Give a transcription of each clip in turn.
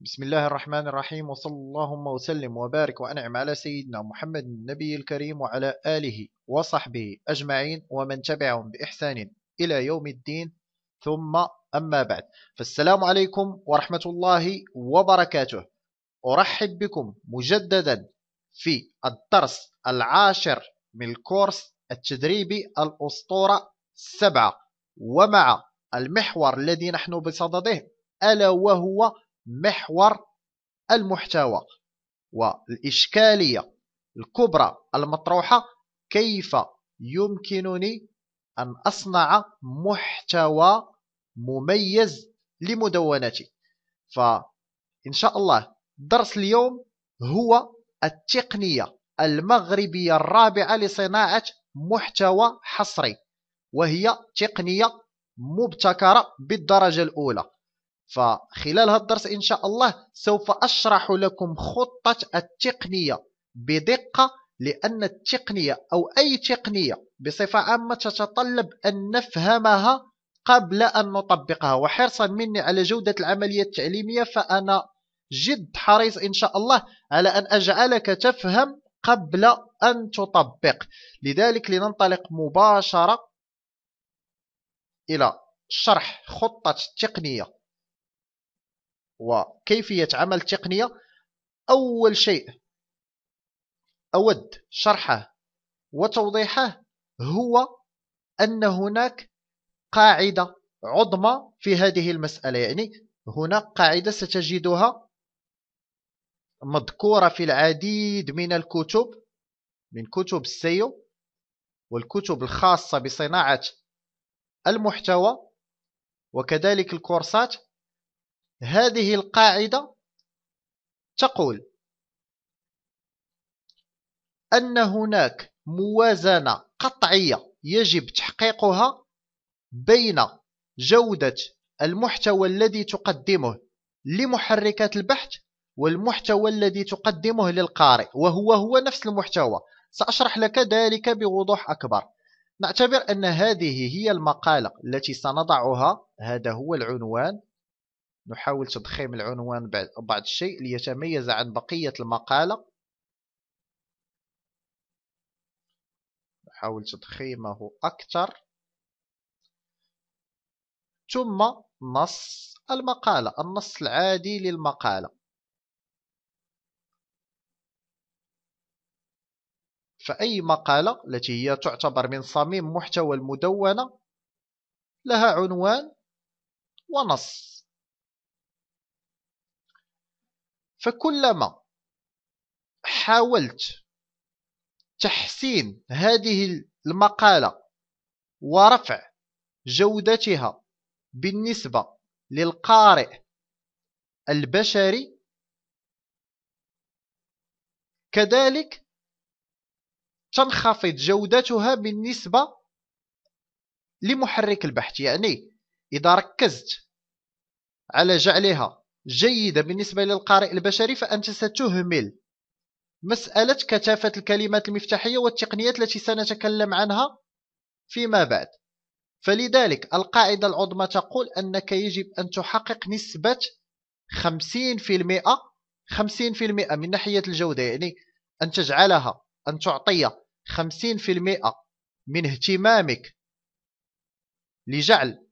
بسم الله الرحمن الرحيم وصلى اللهم وسلم وبارك وأنعم على سيدنا محمد النبي الكريم وعلى آله وصحبه أجمعين ومن تبعهم بإحسان إلى يوم الدين ثم أما بعد فالسلام عليكم ورحمة الله وبركاته أرحب بكم مجددا في الدرس العاشر من الكورس التدريبي الأسطورة السبعة ومع المحور الذي نحن بصدده ألا وهو محور المحتوى والإشكالية الكبرى المطروحة كيف يمكنني أن أصنع محتوى مميز لمدونتي فإن شاء الله درس اليوم هو التقنية المغربية الرابعة لصناعة محتوى حصري وهي تقنية مبتكرة بالدرجة الأولى فخلال هذا الدرس إن شاء الله سوف أشرح لكم خطة التقنية بدقة لأن التقنية أو أي تقنية بصفة عامة تتطلب أن نفهمها قبل أن نطبقها وحرصا مني على جودة العملية التعليمية فأنا جد حريص إن شاء الله على أن أجعلك تفهم قبل أن تطبق لذلك لننطلق مباشرة إلى شرح خطة التقنية وكيفية عمل التقنية أول شيء أود شرحه وتوضيحه هو أن هناك قاعدة عظمى في هذه المسألة يعني هناك قاعدة ستجدها مذكورة في العديد من الكتب من كتب السيو والكتب الخاصة بصناعة المحتوى وكذلك الكورسات هذه القاعدة تقول أن هناك موازنة قطعية يجب تحقيقها بين جودة المحتوى الذي تقدمه لمحركات البحث والمحتوى الذي تقدمه للقارئ وهو هو نفس المحتوى سأشرح لك ذلك بوضوح أكبر نعتبر أن هذه هي المقالة التي سنضعها هذا هو العنوان نحاول تضخيم العنوان بعض الشيء ليتميز عن بقية المقالة نحاول تضخيمه أكثر ثم نص المقالة النص العادي للمقالة فأي مقالة التي هي تعتبر من صميم محتوى المدونة لها عنوان ونص فكلما حاولت تحسين هذه المقالة ورفع جودتها بالنسبة للقارئ البشري كذلك تنخفض جودتها بالنسبة لمحرك البحث يعني إذا ركزت على جعلها جيدة بالنسبة للقارئ البشري فأنت ستهمل مسألة كثافة الكلمات المفتاحية والتقنيات التي سنتكلم عنها فيما بعد فلذلك القاعدة العظمى تقول أنك يجب أن تحقق نسبة 50% 50% من ناحية الجودة يعني أن تجعلها أن تعطي 50% من اهتمامك لجعل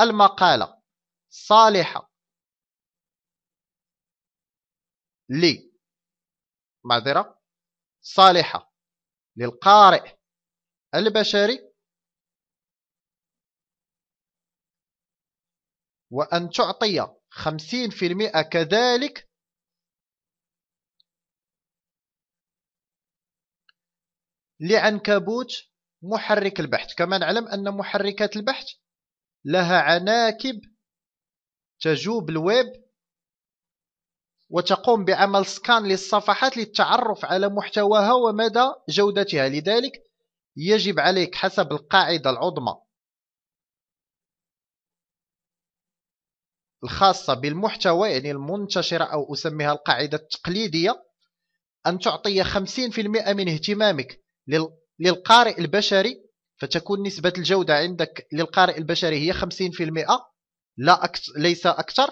المقالة صالحة لي معذرة صالحة للقارئ البشري وأن تعطي خمسين في المئة كذلك لعنكبوت محرك البحث كما نعلم أن محركات البحث لها عناكب تجوب الويب وتقوم بعمل سكان للصفحات للتعرف على محتواها ومدى جودتها لذلك يجب عليك حسب القاعدة العظمى الخاصة بالمحتوى يعني المنتشرة أو أسميها القاعدة التقليدية أن تعطي 50% من اهتمامك للقارئ البشري فتكون نسبة الجودة عندك للقارئ البشري هي 50% لا أكت... ليس أكثر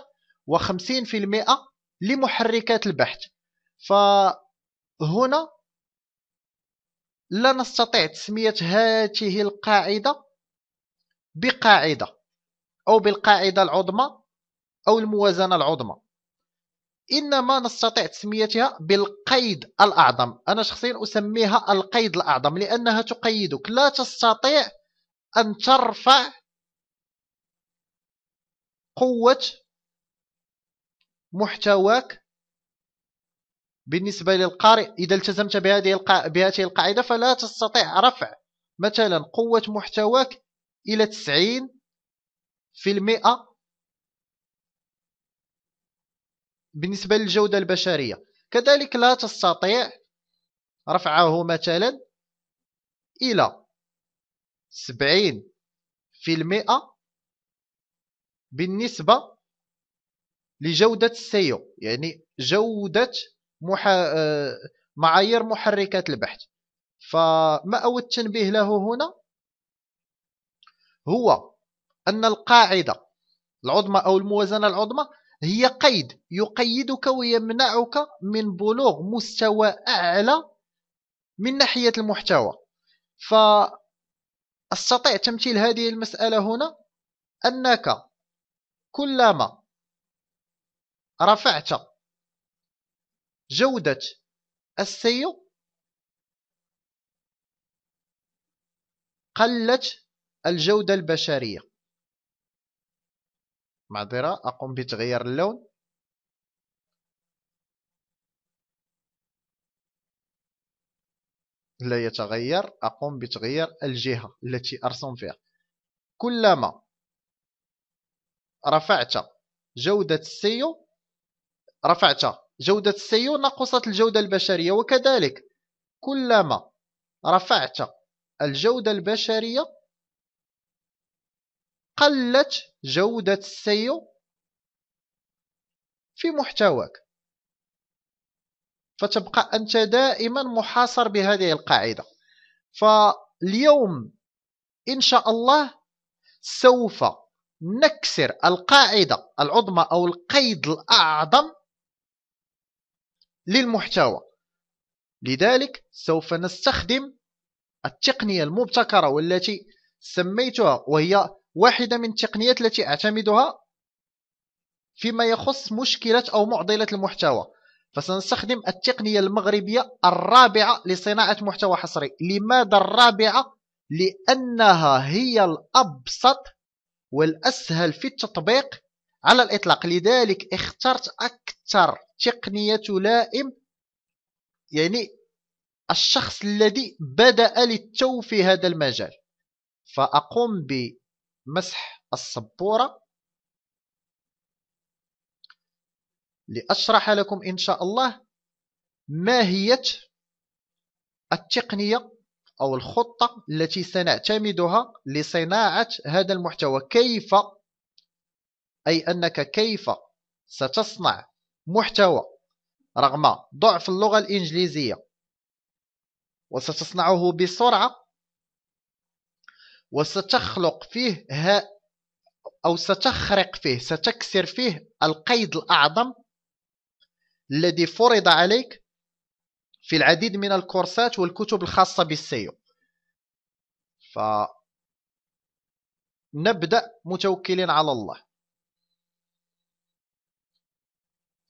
و50% لمحركات البحث فهنا لا نستطيع تسمية هذه القاعدة بقاعدة أو بالقاعدة العظمى أو الموازنة العظمى إنما نستطيع تسميتها بالقيد الأعظم أنا شخصيا أسميها القيد الأعظم لأنها تقيدك لا تستطيع أن ترفع قوة محتواك بالنسبة للقارئ إذا التزمت بهذه القا... بهذه القاعدة فلا تستطيع رفع مثلا قوة محتواك إلى 90 في المئة بالنسبة للجودة البشرية كذلك لا تستطيع رفعه مثلا إلى سبعين في المئة بالنسبة لجودة السيو يعني جودة محا... آه، معايير محركات البحث فما أود التنبيه له هنا هو أن القاعدة العظمى أو الموازنة العظمى هي قيد يقيدك ويمنعك من بلوغ مستوى أعلى من ناحية المحتوى فأستطيع تمثيل هذه المسألة هنا أنك كلما رفعت جودة السيو قلت الجودة البشرية معذرة أقوم بتغيير اللون لا يتغير أقوم بتغيير الجهة التي أرسم فيها كلما رفعت جودة السيو رفعت جودة السيو نقصت الجودة البشرية وكذلك كلما رفعت الجودة البشرية قلت جودة السيو في محتواك فتبقى أنت دائما محاصر بهذه القاعدة فاليوم إن شاء الله سوف نكسر القاعدة العظمى أو القيد الأعظم للمحتوى لذلك سوف نستخدم التقنية المبتكرة والتي سميتها وهي واحدة من التقنيات التي أعتمدها فيما يخص مشكلة أو معضلة المحتوى فسنستخدم التقنية المغربية الرابعة لصناعة محتوى حصري لماذا الرابعة؟ لأنها هي الأبسط والأسهل في التطبيق على الإطلاق لذلك اخترت أكثر تقنية تلائم يعني الشخص الذي بدأ للتو في هذا المجال فأقوم بمسح السبورة لأشرح لكم إن شاء الله ماهية التقنية أو الخطة التي سنعتمدها لصناعة هذا المحتوى كيف أي أنك كيف ستصنع محتوى رغم ضعف اللغة الإنجليزية وستصنعه بسرعة وستخلق فيه ها أو ستخرق فيه ستكسر فيه القيد الأعظم الذي فرض عليك في العديد من الكورسات والكتب الخاصة بالسيو فنبدأ متوكلين على الله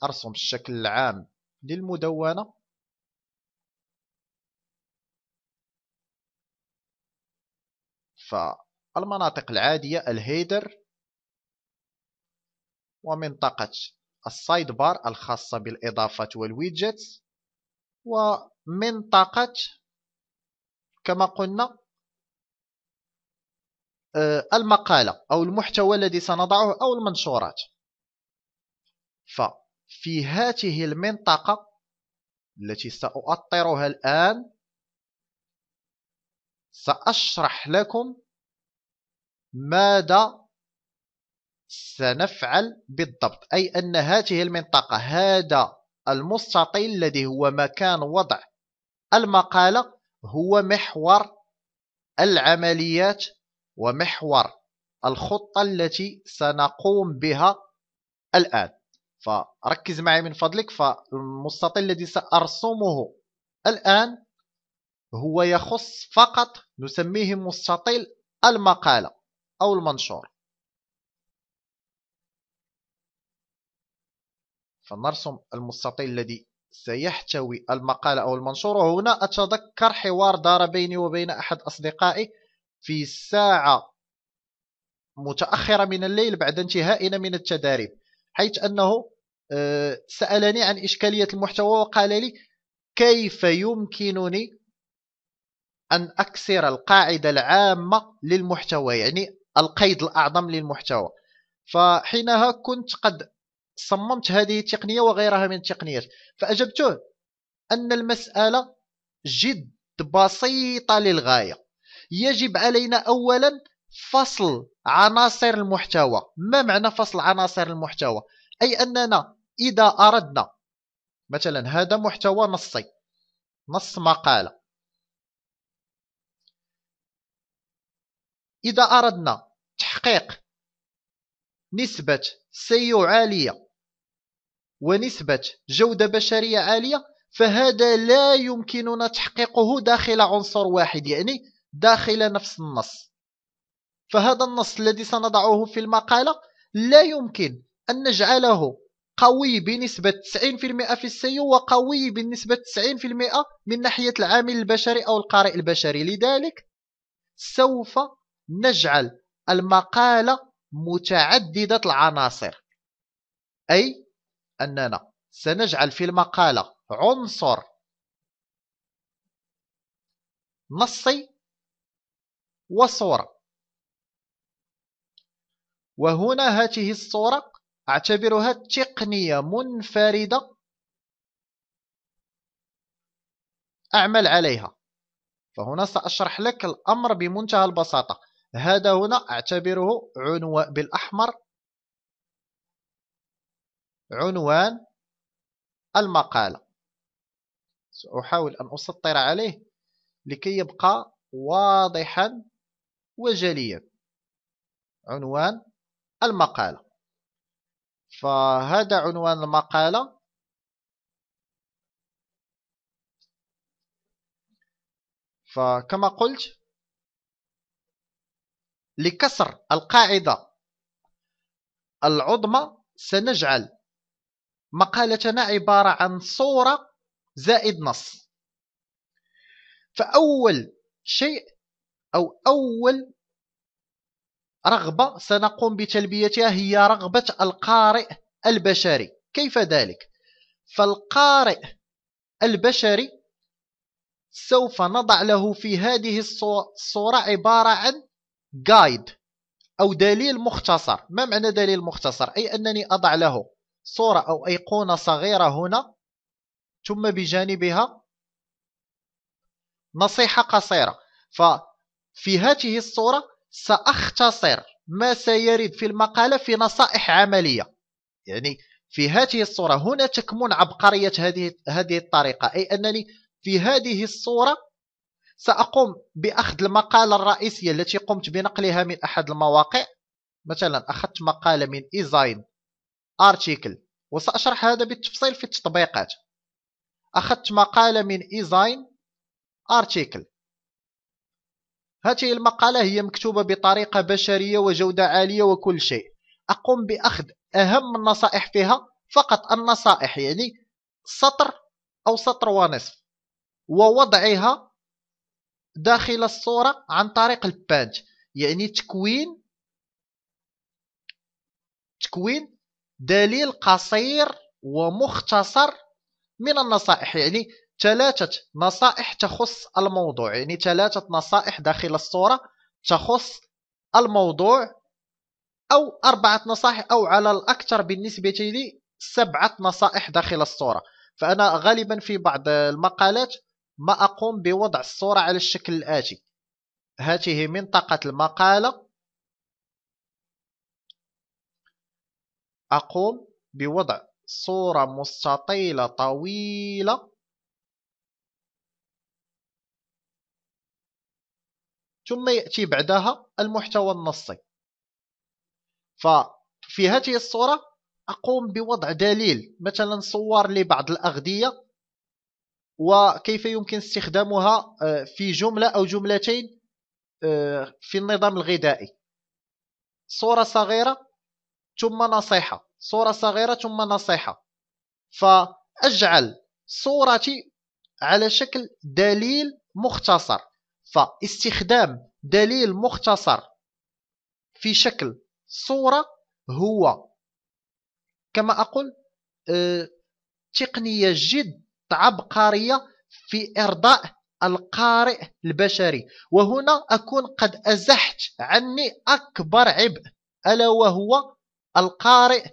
أرسم الشكل العام للمدونة فالمناطق العادية الهيدر ومنطقة السايد بار الخاصة بالإضافات والويدجتس ومنطقة كما قلنا آه، المقالة أو المحتوى الذي سنضعه أو المنشورات ف في هذه المنطقة التي سأؤطرها الآن سأشرح لكم ماذا سنفعل بالضبط أي أن هذه المنطقة هذا المستطيل الذي هو مكان وضع المقالة هو محور العمليات ومحور الخطة التي سنقوم بها الآن فركز معي من فضلك فالمستطيل الذي سأرسمه الآن هو يخص فقط نسميه مستطيل المقالة أو المنشور فنرسم المستطيل الذي سيحتوي المقالة أو المنشور وهنا أتذكر حوار دار بيني وبين أحد أصدقائي في ساعة متأخرة من الليل بعد انتهائنا من التداريب حيث أنه آه، سألني عن إشكالية المحتوى وقال لي كيف يمكنني أن أكسر القاعدة العامة للمحتوى يعني القيد الأعظم للمحتوى فحينها كنت قد صممت هذه التقنية وغيرها من التقنيات فأجبته أن المسألة جد بسيطة للغاية يجب علينا أولا فصل عناصر المحتوى ما معنى فصل عناصر المحتوى أي أننا إذا أردنا مثلا هذا محتوى نصي نص مقالة إذا أردنا تحقيق نسبة سيو عالية ونسبة جودة بشرية عالية فهذا لا يمكننا تحقيقه داخل عنصر واحد يعني داخل نفس النص فهذا النص الذي سنضعه في المقالة لا يمكن أن نجعله قوي بنسبة 90% في السيو وقوي بنسبة 90% من ناحية العامل البشري أو القارئ البشري لذلك سوف نجعل المقالة متعددة العناصر أي أننا سنجعل في المقالة عنصر نصي وصورة وهنا هذه الصورة أعتبرها تقنية منفردة أعمل عليها فهنا سأشرح لك الأمر بمنتهى البساطة هذا هنا أعتبره عنوان بالأحمر عنوان المقالة سأحاول أن أسطر عليه لكي يبقى واضحا وجليا عنوان المقالة فهذا عنوان المقالة فكما قلت لكسر القاعدة العظمى سنجعل مقالتنا عبارة عن صورة زائد نص فأول شيء أو أول رغبة سنقوم بتلبيتها هي رغبة القارئ البشري كيف ذلك؟ فالقارئ البشري سوف نضع له في هذه الصورة عبارة عن جايد أو دليل مختصر ما معنى دليل مختصر؟ أي أنني أضع له صورة أو أيقونة صغيرة هنا ثم بجانبها نصيحة قصيرة ففي هذه الصورة سأختصر ما سيرد في المقالة في نصائح عملية يعني في هذه الصورة هنا تكمن عبقرية هذه هذه الطريقة أي أنني في هذه الصورة سأقوم بأخذ المقالة الرئيسية التي قمت بنقلها من أحد المواقع مثلا أخذت مقالة من إيزاين أرتيكل وسأشرح هذا بالتفصيل في التطبيقات أخذت مقالة من إيزاين أرتيكل هذه المقالة هي مكتوبة بطريقة بشرية وجودة عالية وكل شيء أقوم بأخذ أهم النصائح فيها فقط النصائح يعني سطر أو سطر ونصف ووضعها داخل الصورة عن طريق البانج يعني تكوين تكوين دليل قصير ومختصر من النصائح يعني ثلاثة نصائح تخص الموضوع يعني ثلاثة نصائح داخل الصورة تخص الموضوع أو أربعة نصائح أو على الأكثر بالنسبة لي سبعة نصائح داخل الصورة فأنا غالبا في بعض المقالات ما أقوم بوضع الصورة على الشكل الآتي هذه منطقة المقالة أقوم بوضع صورة مستطيلة طويلة ثم يأتي بعدها المحتوى النصي ففي هذه الصورة أقوم بوضع دليل مثلا صور لبعض الأغذية وكيف يمكن استخدامها آه، في جملة أو جملتين آه، في النظام الغذائي صورة صغيرة ثم نصيحة صورة صغيرة ثم نصيحة فأجعل صورتي على شكل دليل مختصر فاستخدام دليل مختصر في شكل صورة هو كما أقول آه، تقنية جد عبقرية في إرضاء القارئ البشري وهنا أكون قد أزحت عني أكبر عبء ألا وهو القارئ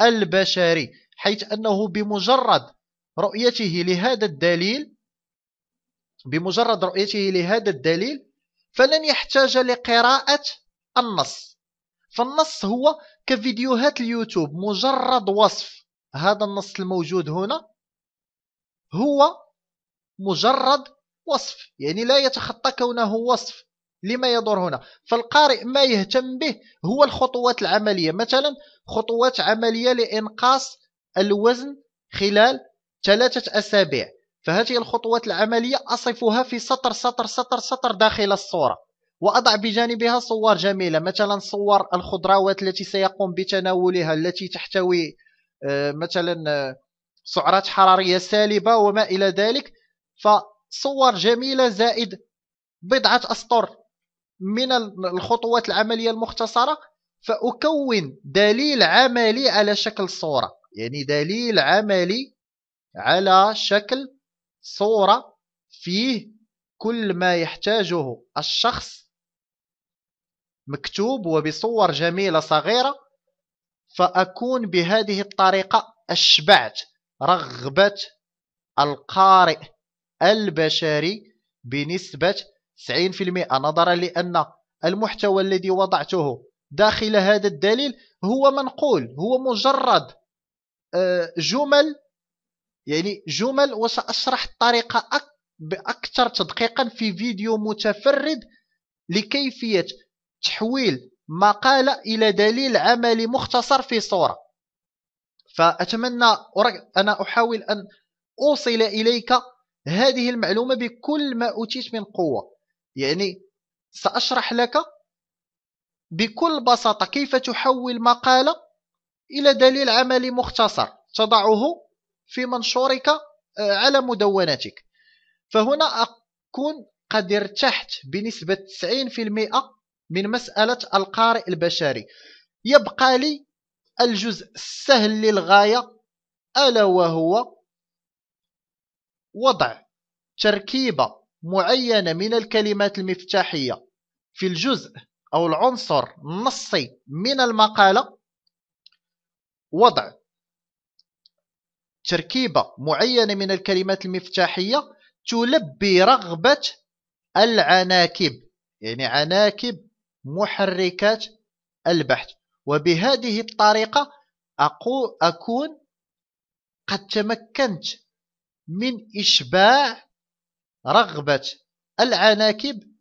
البشري حيث أنه بمجرد رؤيته لهذا الدليل بمجرد رؤيته لهذا الدليل فلن يحتاج لقراءة النص فالنص هو كفيديوهات اليوتيوب مجرد وصف هذا النص الموجود هنا هو مجرد وصف يعني لا يتخطى كونه وصف لما يدور هنا فالقارئ ما يهتم به هو الخطوات العملية مثلا خطوات عملية لإنقاص الوزن خلال ثلاثة أسابيع فهذه الخطوات العملية أصفها في سطر سطر سطر سطر داخل الصورة وأضع بجانبها صور جميلة مثلا صور الخضروات التي سيقوم بتناولها التي تحتوي آه، مثلا آه، سعرات حرارية سالبة وما إلى ذلك فصور جميلة زائد بضعة أسطر من الخطوات العملية المختصرة فأكون دليل عملي على شكل صورة يعني دليل عملي على شكل صورة فيه كل ما يحتاجه الشخص مكتوب وبصور جميلة صغيرة فأكون بهذه الطريقة أشبعت رغبة القارئ البشري بنسبة 90% نظرا لأن المحتوى الذي وضعته داخل هذا الدليل هو منقول هو مجرد آه، جمل يعني جمل وسأشرح الطريقة بأكثر تدقيقا في فيديو متفرد لكيفية تحويل مقالة إلى دليل عملي مختصر في صورة فأتمنى أنا أحاول أن أوصل إليك هذه المعلومة بكل ما أوتيت من قوة يعني سأشرح لك بكل بساطة كيف تحول مقالة إلى دليل عملي مختصر تضعه في منشورك آه، على مدوناتك فهنا أكون قد ارتحت بنسبة 90% من مسألة القارئ البشري يبقى لي الجزء السهل للغاية ألا وهو وضع تركيبة معينة من الكلمات المفتاحية في الجزء أو العنصر النصي من المقالة وضع تركيبة معينة من الكلمات المفتاحية تلبي رغبة العناكب يعني عناكب محركات البحث وبهذه الطريقة أكون قد تمكنت من إشباع رغبة العناكب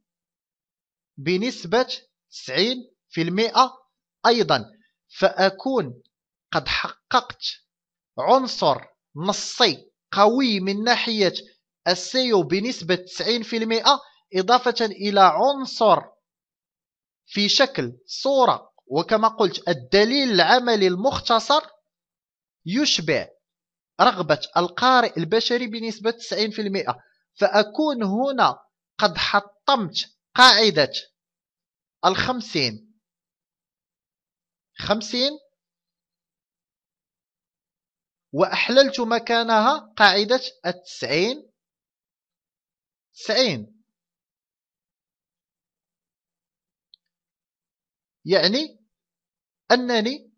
بنسبة 90% أيضا فأكون قد حققت عنصر نصي قوي من ناحية السيو بنسبة 90% إضافة إلى عنصر في شكل صورة وكما قلت الدليل العملي المختصر يشبع رغبة القارئ البشري بنسبة 90% فأكون هنا قد حطمت قاعدة الخمسين خمسين وأحللت مكانها قاعدة التسعين تسعين يعني أنني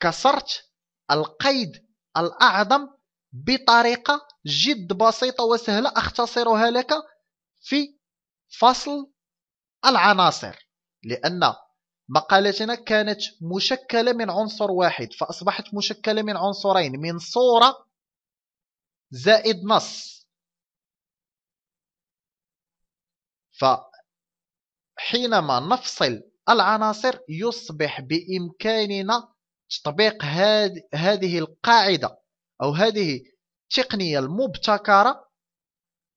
كسرت القيد الأعظم بطريقة جد بسيطة وسهلة أختصرها لك في فصل العناصر لأن مقالتنا كانت مشكلة من عنصر واحد فأصبحت مشكلة من عنصرين من صورة زائد نص فحينما نفصل العناصر يصبح بإمكاننا تطبيق هاد هذه القاعدة أو هذه التقنية المبتكرة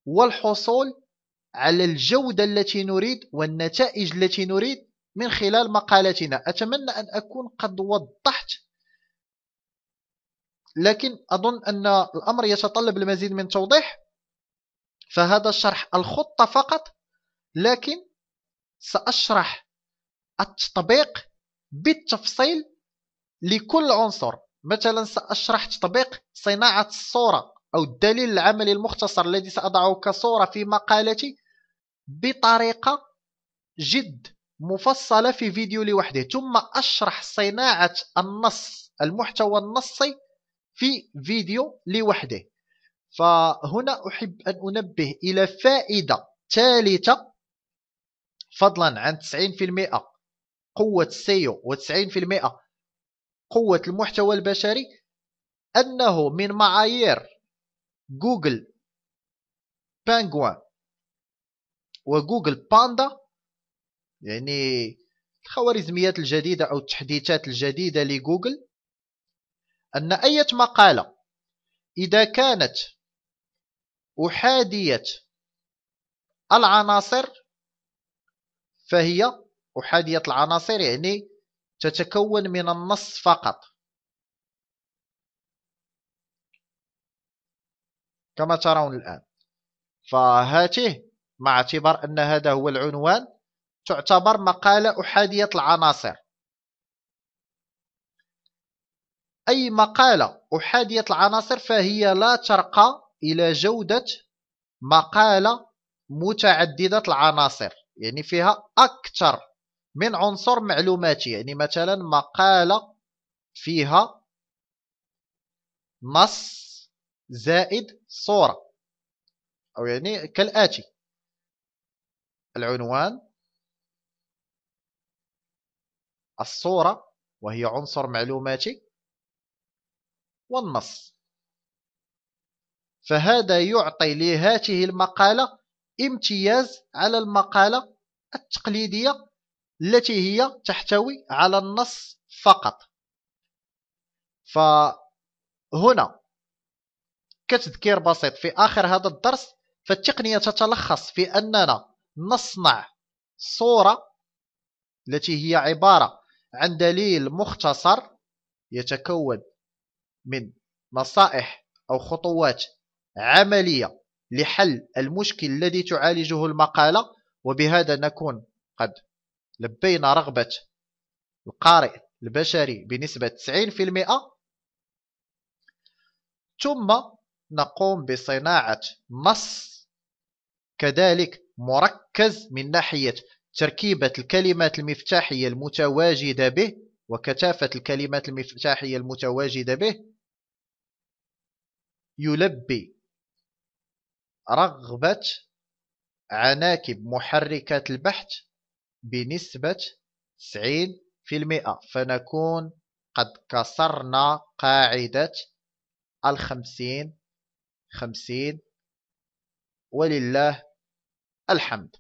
والحصول على الجودة التي نريد والنتائج التي نريد من خلال مقالاتنا أتمنى أن أكون قد وضحت لكن أظن أن الأمر يتطلب المزيد من توضيح فهذا شرح الخطة فقط لكن سأشرح التطبيق بالتفصيل لكل عنصر مثلا سأشرح تطبيق صناعة الصورة أو الدليل العملي المختصر الذي سأضعه كصورة في مقالتي بطريقة جد مفصلة في فيديو لوحده ثم أشرح صناعة النص المحتوى النصي في فيديو لوحده فهنا أحب أن أنبه إلى فائدة ثالثة فضلا عن 90% قوة السيو و90% قوة المحتوى البشري أنه من معايير جوجل بانجوان وجوجل باندا يعني الخوارزميات الجديدة أو التحديثات الجديدة لجوجل أن أي مقالة إذا كانت أحادية العناصر فهي أحادية العناصر يعني تتكون من النص فقط كما ترون الآن فهاته مع اعتبار أن هذا هو العنوان تعتبر مقالة أحادية العناصر أي مقالة أحادية العناصر فهي لا ترقى إلى جودة مقالة متعددة العناصر يعني فيها أكثر من عنصر معلوماتي يعني مثلا مقالة فيها نص زائد صورة أو يعني كالآتي العنوان الصورة وهي عنصر معلوماتي والنص فهذا يعطي لهاته المقالة امتياز على المقالة التقليدية التي هي تحتوي على النص فقط فهنا كتذكير بسيط في آخر هذا الدرس فالتقنية تتلخص في أننا نصنع صورة التي هي عبارة عن دليل مختصر يتكون من نصائح أو خطوات عملية لحل المشكل الذي تعالجه المقالة وبهذا نكون قد لبينا رغبة القارئ البشري بنسبة 90% ثم نقوم بصناعة نص كذلك مركز من ناحية تركيبة الكلمات المفتاحية المتواجدة به وكثافة الكلمات المفتاحية المتواجدة به يلبي رغبة عناكب محركات البحث بنسبة 90% فنكون قد كسرنا قاعدة الخمسين خمسين ولله الحمد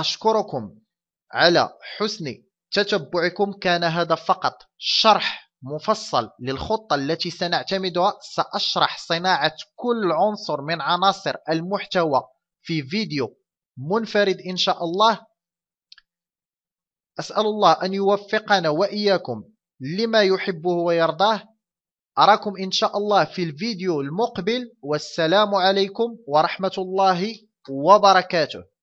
أشكركم على حسن تتبعكم كان هذا فقط شرح مفصل للخطة التي سنعتمدها سأشرح صناعة كل عنصر من عناصر المحتوى في فيديو منفرد إن شاء الله أسأل الله أن يوفقنا وإياكم لما يحبه ويرضاه أراكم إن شاء الله في الفيديو المقبل والسلام عليكم ورحمة الله وبركاته